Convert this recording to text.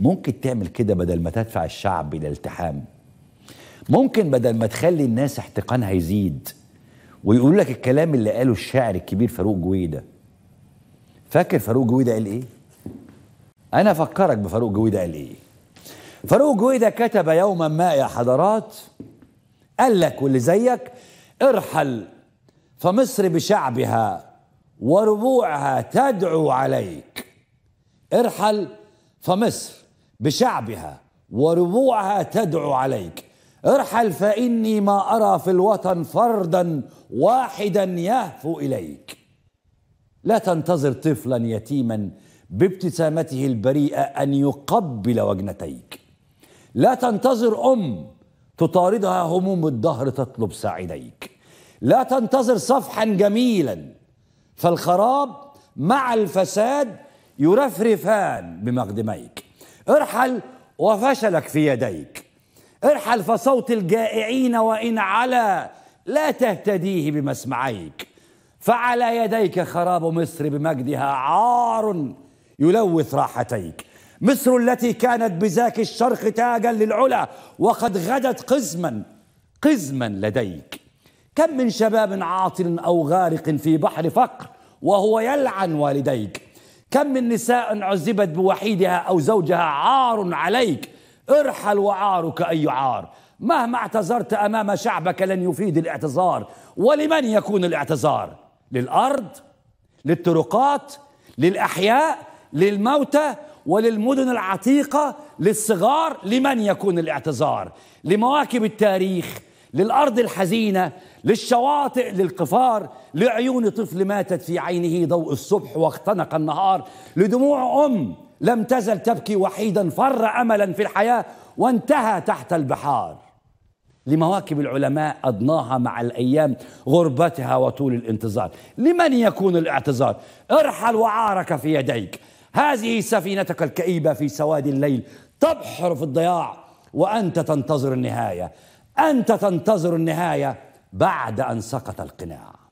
ممكن تعمل كده بدل ما تدفع الشعب الى التحام ممكن بدل ما تخلي الناس احتقانها يزيد ويقول لك الكلام اللي قاله الشاعر الكبير فاروق جويدة فاكر فاروق جويدة قال ايه انا افكرك بفاروق جويدة قال ايه فاروق جويدة كتب يوما ما يا حضرات قال لك واللي زيك ارحل فمصر بشعبها وربوعها تدعو عليك ارحل فمصر بشعبها وربوعها تدعو عليك ارحل فاني ما ارى في الوطن فردا واحدا يهفو اليك لا تنتظر طفلا يتيما بابتسامته البريئه ان يقبل وجنتيك لا تنتظر ام تطاردها هموم الدهر تطلب ساعديك لا تنتظر صفحا جميلا فالخراب مع الفساد يرفرفان بمقدميك ارحل وفشلك في يديك ارحل فصوت الجائعين وإن علا لا تهتديه بمسمعيك فعلى يديك خراب مصر بمجدها عار يلوث راحتيك مصر التي كانت بذاك الشرق تاجا للعلا وقد غدت قزما قزما لديك كم من شباب عاطل أو غارق في بحر فقر وهو يلعن والديك كم من نساء عذبت بوحيدها أو زوجها عار عليك ارحل وعارك أي عار مهما اعتذرت أمام شعبك لن يفيد الاعتذار ولمن يكون الاعتذار للأرض للطرقات للأحياء للموتى وللمدن العتيقة للصغار لمن يكون الاعتذار لمواكب التاريخ للأرض الحزينة للشواطئ للقفار لعيون طفل ماتت في عينه ضوء الصبح واختنق النهار لدموع أم لم تزل تبكي وحيدا فر أملا في الحياة وانتهى تحت البحار لمواكب العلماء أضناها مع الأيام غربتها وطول الانتظار لمن يكون الاعتذار ارحل وعارك في يديك هذه سفينتك الكئيبة في سواد الليل تبحر في الضياع وأنت تنتظر النهاية أنت تنتظر النهاية بعد أن سقط القناع